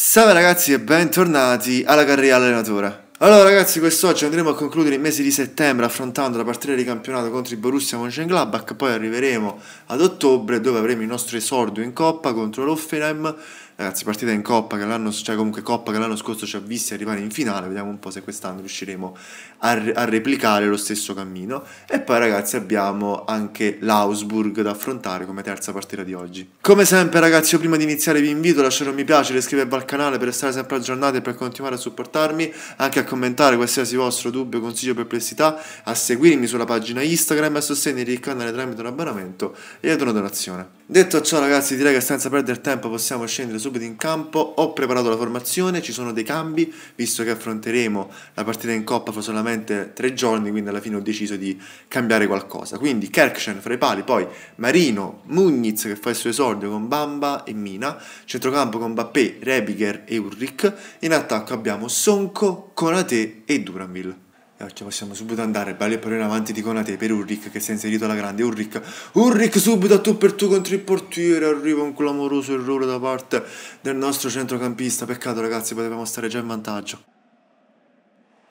Salve ragazzi e bentornati alla carriera allenatore. Allora ragazzi, quest'oggi andremo a concludere il mese di settembre affrontando la partita di campionato contro il Borussia Mönchengladbach, poi arriveremo ad ottobre dove avremo il nostro esordio in Coppa contro l'Offenheim ragazzi, partita in Coppa che l'anno, cioè comunque Coppa che l'anno scorso ci ha visti arrivare in finale, vediamo un po' se quest'anno riusciremo a, a, replicare lo stesso cammino. E poi ragazzi abbiamo anche l'Ausburg da affrontare come terza partita di oggi. Come sempre ragazzi, io prima di iniziare vi invito a lasciare un mi piace, iscrivervi al canale per restare sempre aggiornati e per continuare a supportarmi, anche a commentare qualsiasi vostro dubbio, consiglio, o perplessità, a seguirmi sulla pagina Instagram e a sostenere il canale tramite un abbonamento e una donazione. Detto ciò ragazzi direi che senza perdere tempo possiamo scendere subito in campo, ho preparato la formazione, ci sono dei cambi, visto che affronteremo la partita in coppa fra solamente tre giorni, quindi alla fine ho deciso di cambiare qualcosa. Quindi Kerkshen fra i pali, poi Marino, Mugniz che fa il suo esordio con Bamba e Mina, centrocampo con Bappé, Rebiger e Urric, in attacco abbiamo Sonko, Conate e Duranville. E occhio, possiamo subito andare, belli e in avanti di Conate per Ulrich che si è inserito alla grande. Ulrich, Ulrich subito a tu per tu contro il portiere. Arriva un clamoroso errore da parte del nostro centrocampista. Peccato ragazzi, potevamo stare già in vantaggio.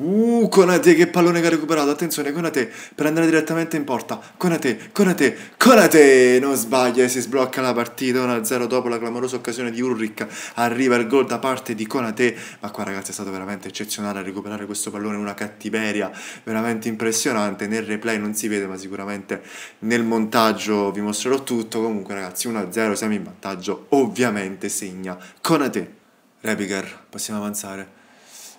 Uh, Conate, che pallone che ha recuperato. Attenzione, Conate, per andare direttamente in porta. Conate, Conate, Conate! Non sbaglia e si sblocca la partita 1-0 dopo la clamorosa occasione di Ulrich. Arriva il gol da parte di Conate. Ma qua, ragazzi, è stato veramente eccezionale recuperare questo pallone. Una cattiveria veramente impressionante. Nel replay non si vede, ma sicuramente nel montaggio vi mostrerò tutto. Comunque, ragazzi, 1-0, siamo in vantaggio. Ovviamente segna Conate. Rebiger, possiamo avanzare.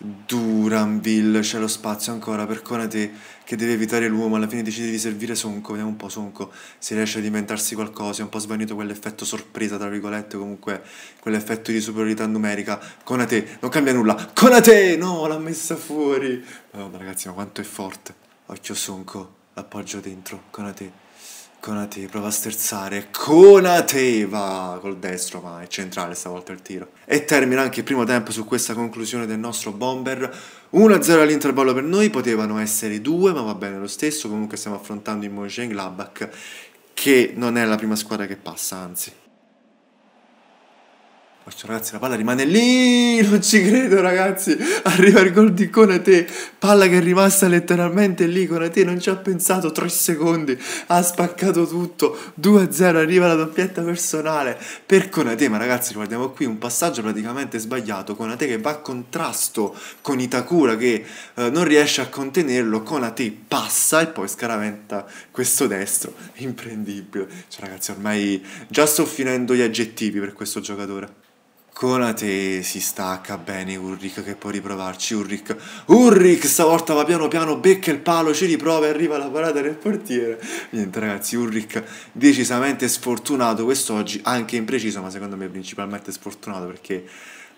Duranville, c'è lo spazio ancora per Conate che deve evitare l'uomo, alla fine decide di servire Sonco, vediamo un po' Sonco se riesce ad inventarsi qualcosa, è un po' svanito quell'effetto sorpresa, tra virgolette, comunque quell'effetto di superiorità numerica, Conate, non cambia nulla, Conate, no, l'ha messa fuori, madonna ragazzi, ma quanto è forte, occhio Sonco, l'appoggio dentro, Conate, Conate prova a sterzare. Conate va col destro, ma è centrale stavolta il tiro. E termina anche il primo tempo su questa conclusione del nostro bomber. 1-0 all'intervallo per noi, potevano essere due, ma va bene lo stesso. Comunque stiamo affrontando il Mönchengladbach, che non è la prima squadra che passa, anzi. Questo ragazzi la palla rimane lì, non ci credo ragazzi, arriva il gol di Conate, palla che è rimasta letteralmente lì, Conate non ci ha pensato 3 secondi, ha spaccato tutto, 2-0 arriva la doppietta personale per Conate, ma ragazzi guardiamo qui un passaggio praticamente sbagliato, Conate che va a contrasto con Itakura che eh, non riesce a contenerlo, Conate passa e poi scaraventa questo destro, imprendibile, cioè ragazzi ormai già sto finendo gli aggettivi per questo giocatore. Conate si stacca bene Urric che può riprovarci Urric Urric stavolta va piano piano becca il palo ci riprova e arriva la parata del portiere niente ragazzi Urric decisamente sfortunato quest'oggi anche impreciso ma secondo me principalmente sfortunato perché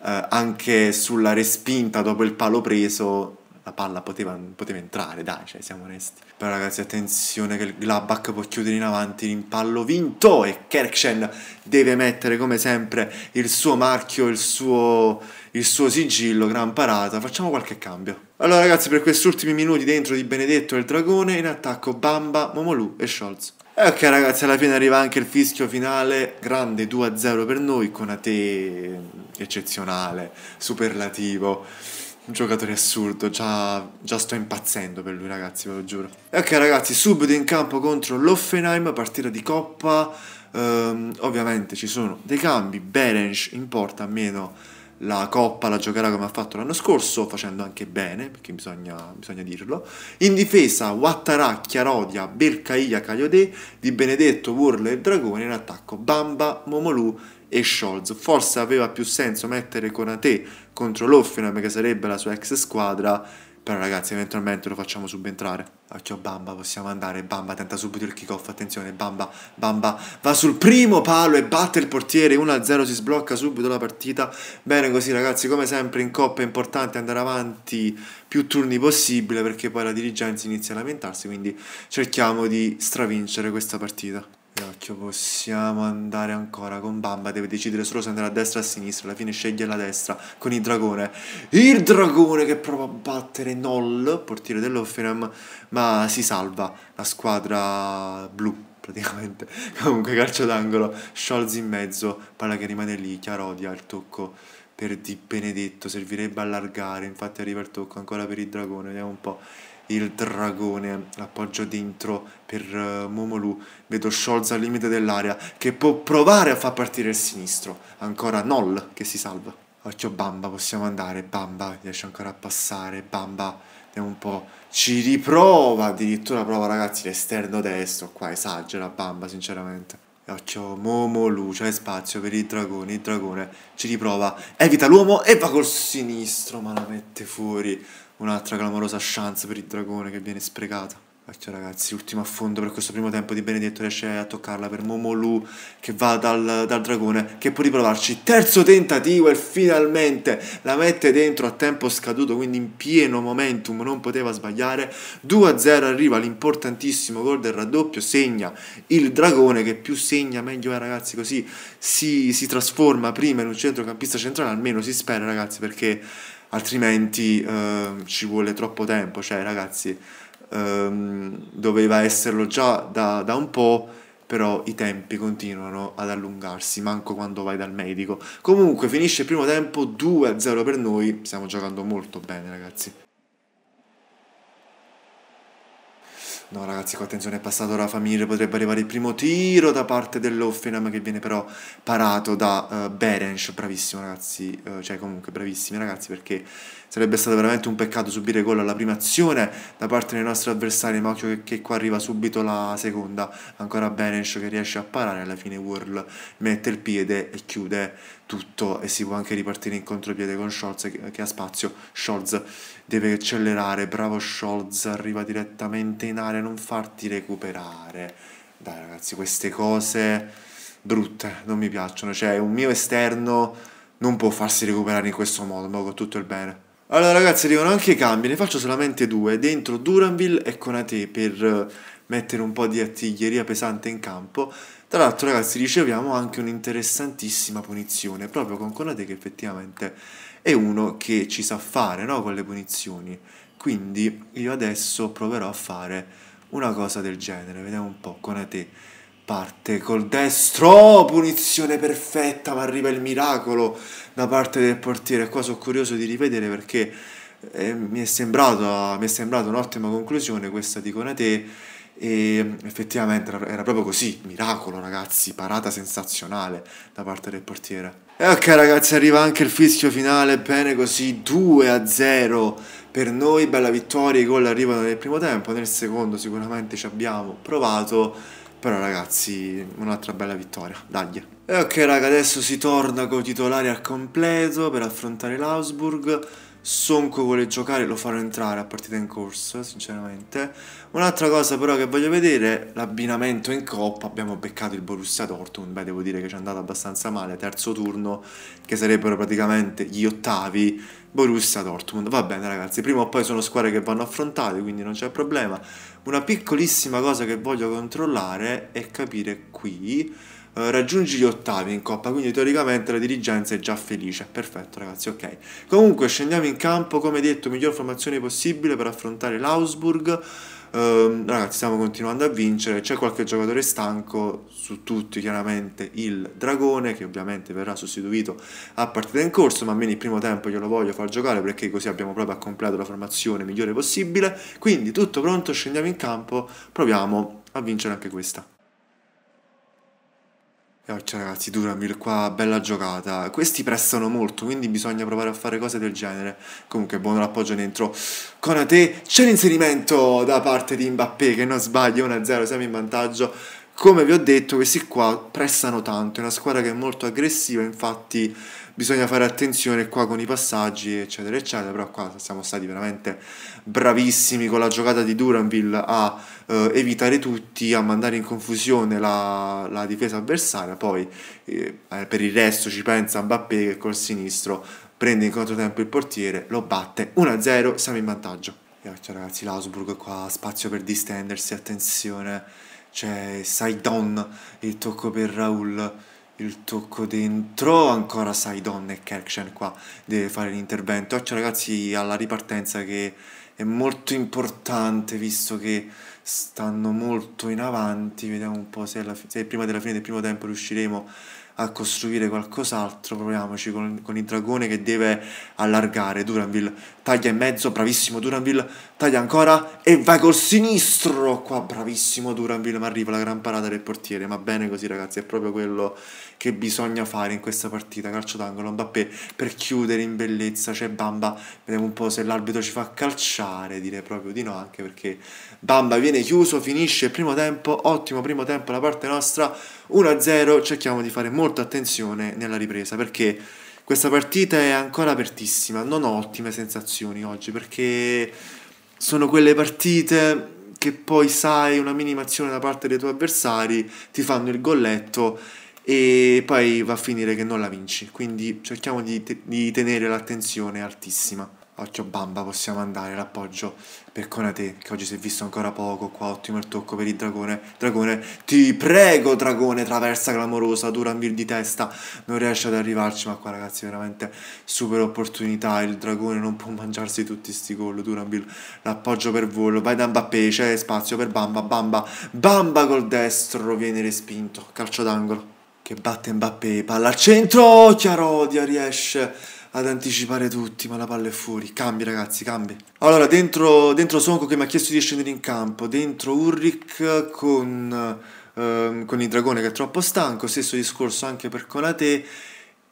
eh, anche sulla respinta dopo il palo preso la palla poteva, poteva entrare, dai, cioè, siamo onesti. Però ragazzi, attenzione che il Gladbach può chiudere in avanti, l'impallo vinto e Kerkschen deve mettere come sempre il suo marchio, il suo, il suo sigillo, gran parata. Facciamo qualche cambio. Allora ragazzi, per questi ultimi minuti dentro di Benedetto e il Dragone, in attacco Bamba, Momolu e Scholz. E ok ragazzi, alla fine arriva anche il fischio finale, grande 2-0 per noi, con a te eccezionale, superlativo un giocatore assurdo, già, già, sto impazzendo per lui ragazzi, ve lo giuro. E ok ragazzi, subito in campo contro l'Offenheim, partita di coppa, um, ovviamente ci sono dei cambi, Berensch in porta, meno la Coppa la giocherà come ha fatto l'anno scorso, facendo anche bene, perché bisogna, bisogna dirlo. In difesa Wattarà, Chiarodia, Belcaia, Cagliodè, Di Benedetto, Wurle e Dragone, in attacco Bamba, Momolù e Scholz. Forse aveva più senso mettere Conate contro l'Offenheim, che sarebbe la sua ex squadra, però ragazzi, eventualmente lo facciamo subentrare. Occhio Bamba, possiamo andare. Bamba tenta subito il kickoff, attenzione. Bamba, Bamba va sul primo palo e batte il portiere. 1-0 si sblocca subito la partita. Bene così ragazzi, come sempre in Coppa è importante andare avanti più turni possibile perché poi la dirigenza inizia a lamentarsi, quindi cerchiamo di stravincere questa partita. Cacchio, possiamo andare ancora con Bamba. Deve decidere solo se andare a destra o a sinistra. Alla fine sceglie la destra con il dragone. Il dragone che prova a battere Noll, portiere dell'Offenham, ma si salva la squadra blu. Praticamente, comunque, calcio d'angolo, Scholz in mezzo, palla che rimane lì. Chiarodia il tocco per Di Benedetto. Servirebbe allargare. Infatti, arriva il tocco ancora per il dragone. Vediamo un po' il dragone. L'appoggio dentro per uh, Momolu. Vedo Scholz al limite dell'area che può provare a far partire il sinistro. Ancora Noll che si salva. Occhio Bamba, possiamo andare. Bamba riesce ancora a passare. Bamba, vediamo un po'. Ci riprova addirittura, prova ragazzi l'esterno destro. Qua esagera Bamba sinceramente. Occhio Momolu, c'è spazio per il dragone, il dragone ci riprova, evita l'uomo e va col sinistro, ma la mette fuori un'altra clamorosa chance per il dragone che viene sprecata. Cacchio ragazzi, ultimo affondo per questo primo tempo di Benedetto riesce a toccarla per Momolu che va dal, dal, dragone che può riprovarci. Terzo tentativo e finalmente la mette dentro a tempo scaduto, quindi in pieno momentum, non poteva sbagliare. 2-0 arriva l'importantissimo gol del raddoppio, segna il dragone che più segna meglio è ragazzi, così si, si trasforma prima in un centrocampista centrale, almeno si spera ragazzi perché altrimenti uh, ci vuole troppo tempo, cioè ragazzi um, doveva esserlo già da, da, un po', però i tempi continuano ad allungarsi, manco quando vai dal medico. Comunque finisce il primo tempo 2-0 per noi, stiamo giocando molto bene ragazzi. No ragazzi, qua attenzione, è passato la famiglia, potrebbe arrivare il primo tiro da parte dell'Offenham che viene però parato da uh, eh, Berensch, bravissimo ragazzi, uh, cioè comunque bravissimi ragazzi perché sarebbe stato veramente un peccato subire gol alla prima azione da parte dei nostri avversari, ma occhio che, che qua arriva subito la seconda, ancora Berensch che riesce a parare, alla fine Whirl mette il piede e chiude tutto e si può anche ripartire in contropiede con Scholz che, che ha spazio, Scholz deve accelerare, bravo Scholz, arriva direttamente in area, non farti recuperare. Dai ragazzi, queste cose brutte non mi piacciono, cioè un mio esterno non può farsi recuperare in questo modo, ma con tutto il bene. Allora ragazzi arrivano anche i cambi, ne faccio solamente due, dentro Duranville e Conate per mettere un po' di artiglieria pesante in campo tra l'altro, ragazzi, riceviamo anche un'interessantissima punizione, proprio con Conate che effettivamente è uno che ci sa fare no? con le punizioni. Quindi io adesso proverò a fare una cosa del genere. Vediamo un po', Conate parte col destro, oh, punizione perfetta, ma arriva il miracolo da parte del portiere. Qua sono curioso di rivedere perché eh, mi, è sembrata, mi è sembrata un'ottima conclusione questa di Conate e effettivamente era proprio così, miracolo ragazzi, parata sensazionale da parte del portiere. E ok ragazzi, arriva anche il fischio finale, bene così, 2 a 0 per noi, bella vittoria, i gol arrivano nel primo tempo, nel secondo sicuramente ci abbiamo provato, però ragazzi, un'altra bella vittoria, dagli. E ok ragazzi, adesso si torna con i titolari al completo per affrontare l'Ausburg Sonko vuole giocare, lo farò entrare a partita in corso, sinceramente. Un'altra cosa però che voglio vedere, l'abbinamento in coppa, abbiamo beccato il Borussia Dortmund, beh devo dire che ci è andato abbastanza male, terzo turno, che sarebbero praticamente gli ottavi, Borussia Dortmund. Va bene ragazzi, prima o poi sono squadre che vanno affrontate, quindi non c'è problema. Una piccolissima cosa che voglio controllare è capire qui eh, raggiungi gli ottavi in coppa, quindi teoricamente la dirigenza è già felice. Perfetto ragazzi, ok. Comunque scendiamo in campo, come detto, miglior formazione possibile per affrontare l'Ausburg. Eh, ragazzi stiamo continuando a vincere, c'è qualche giocatore stanco, su tutti chiaramente il Dragone che ovviamente verrà sostituito a partita in corso, ma almeno il primo tempo glielo voglio far giocare perché così abbiamo proprio a completo la formazione migliore possibile, quindi tutto pronto, scendiamo in campo, proviamo a vincere anche questa cioè, ragazzi, Duramil qua, bella giocata. Questi prestano molto, quindi bisogna provare a fare cose del genere. Comunque, buono l'appoggio dentro. Con a te c'è l'inserimento da parte di Mbappé, che non sbaglia, 1-0, siamo in vantaggio. Come vi ho detto, questi qua prestano tanto, è una squadra che è molto aggressiva, infatti bisogna fare attenzione qua con i passaggi, eccetera, eccetera, però qua siamo stati veramente bravissimi con la giocata di Duranville a eh, evitare tutti, a mandare in confusione la, la difesa avversaria, poi eh, eh per il resto ci pensa Mbappé che col sinistro prende in controtempo il portiere, lo batte 1-0, siamo in vantaggio. E ragazzi, l'Ausburg qua, spazio per distendersi, attenzione c'è cioè, Saidon, il tocco per Raul, il tocco dentro, ancora Saidon e Kerkshen qua deve fare l'intervento. Occhio ragazzi alla ripartenza che è molto importante visto che stanno molto in avanti, vediamo un po' se, se prima della fine del primo tempo riusciremo a a costruire qualcos'altro, proviamoci con, con, il dragone che deve allargare, Duranville taglia in mezzo, bravissimo Duranville, taglia ancora e vai col sinistro, qua bravissimo Duranville, ma arriva la gran parata del portiere, ma bene così ragazzi, è proprio quello che bisogna fare in questa partita, calcio d'angolo, Mbappé per chiudere in bellezza, c'è Bamba, vediamo un po' se l'arbitro ci fa calciare, direi proprio di no, anche perché Bamba viene chiuso, finisce il primo tempo, ottimo primo tempo da parte nostra, 1-0 cerchiamo di fare molta attenzione nella ripresa perché questa partita è ancora apertissima, non ho ottime sensazioni oggi perché sono quelle partite che poi sai una minima azione da parte dei tuoi avversari, ti fanno il golletto e poi va a finire che non la vinci. Quindi cerchiamo di, te di tenere l'attenzione altissima. Occhio bamba, possiamo andare, l'appoggio per Conate, che oggi si è visto ancora poco, qua ottimo il tocco per il dragone, dragone, ti prego dragone, traversa clamorosa, Duranville di testa, non riesce ad arrivarci, ma qua ragazzi veramente super opportunità, il dragone non può mangiarsi tutti sti gol, Duranville l'appoggio per volo, vai da Mbappé, c'è spazio per Bamba, Bamba, Bamba col destro, viene respinto, calcio d'angolo, che batte Mbappé, palla al centro, Chiarodia riesce ad anticipare tutti, ma la palla è fuori. Cambi ragazzi, cambi. Allora, dentro, dentro Sonko che mi ha chiesto di scendere in campo, dentro Urric con, ehm, con il dragone che è troppo stanco, stesso discorso anche per Conate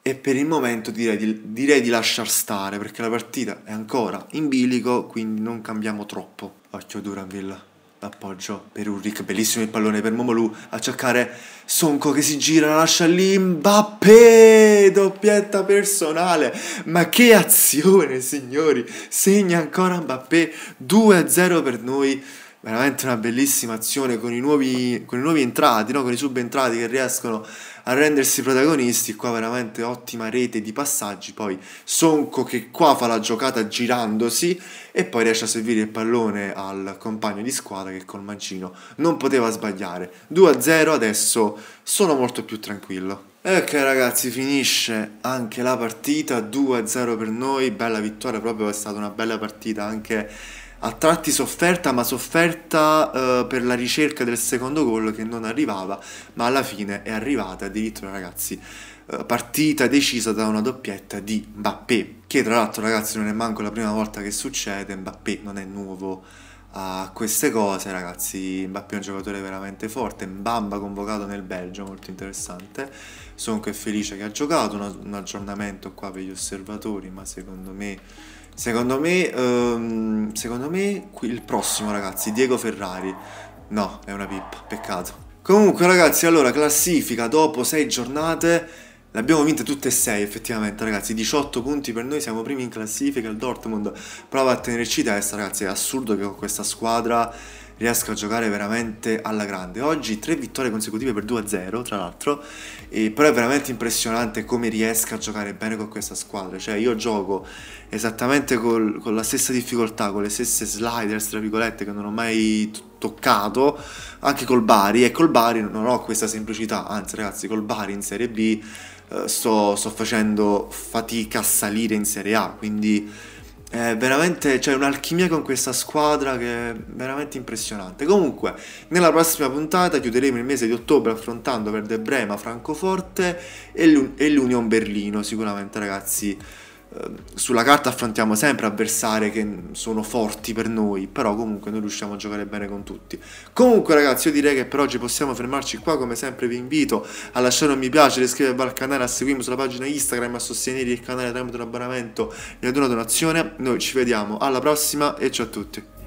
e per il momento direi di, direi di lasciar stare perché la partita è ancora in bilico, quindi non cambiamo troppo. Occhio Duranville. Appoggio per Ulrich, bellissimo il pallone per Momolu a cercare Sonko che si gira, lascia lì Mbappé, doppietta personale. Ma che azione, signori! Segna ancora Mbappé, 2-0 per noi. Veramente una bellissima azione con i nuovi, con i nuovi entrati, no? con i subentrati che riescono a rendersi protagonisti. Qua veramente ottima rete di passaggi. Poi Sonco che qua fa la giocata girandosi e poi riesce a servire il pallone al compagno di squadra che col mancino non poteva sbagliare. 2-0 adesso sono molto più tranquillo. Ok ragazzi, finisce anche la partita 2-0 per noi, bella vittoria, proprio è stata una bella partita anche a tratti sofferta, ma sofferta eh, per la ricerca del secondo gol che non arrivava, ma alla fine è arrivata addirittura ragazzi eh, partita decisa da una doppietta di Mbappé, che tra l'altro ragazzi non è manco la prima volta che succede, Mbappé non è nuovo a queste cose, ragazzi. Mbappé è un giocatore veramente forte. Mbamba convocato nel Belgio, molto interessante. Sono che felice che ha giocato. Un, un, aggiornamento qua per gli osservatori, ma secondo me. Secondo me, um, secondo me il prossimo ragazzi, Diego Ferrari. No, è una pippa, peccato. Comunque ragazzi, allora classifica dopo sei giornate abbiamo vinte tutte e sei effettivamente ragazzi, 18 punti per noi, siamo primi in classifica, il Dortmund prova a tenerci testa ragazzi, è assurdo che con questa squadra riesca a giocare veramente alla grande. Oggi tre vittorie consecutive per 2-0, tra l'altro, però è veramente impressionante come riesca a giocare bene con questa squadra. Cioè io gioco esattamente col, con la stessa difficoltà, con le stesse sliders, tra virgolette, che non ho mai toccato, anche col Bari, e col Bari non ho questa semplicità, anzi ragazzi, col Bari in Serie B eh, sto, sto facendo fatica a salire in Serie A, quindi è eh, veramente c'è cioè un'alchimia con questa squadra che è veramente impressionante. Comunque, nella prossima puntata chiuderemo il mese di ottobre affrontando Verde Brema, Francoforte e l'Union Berlino, sicuramente ragazzi. Ehm, sulla carta affrontiamo sempre avversari che sono forti per noi, però comunque noi riusciamo a giocare bene con tutti. Comunque ragazzi, io direi che per oggi possiamo fermarci qua, come sempre vi invito a lasciare un mi piace, iscrivervi al canale, a seguirmi sulla pagina Instagram, a sostenere il canale tramite un abbonamento e ad una donazione. Noi ci vediamo alla prossima e ciao a tutti.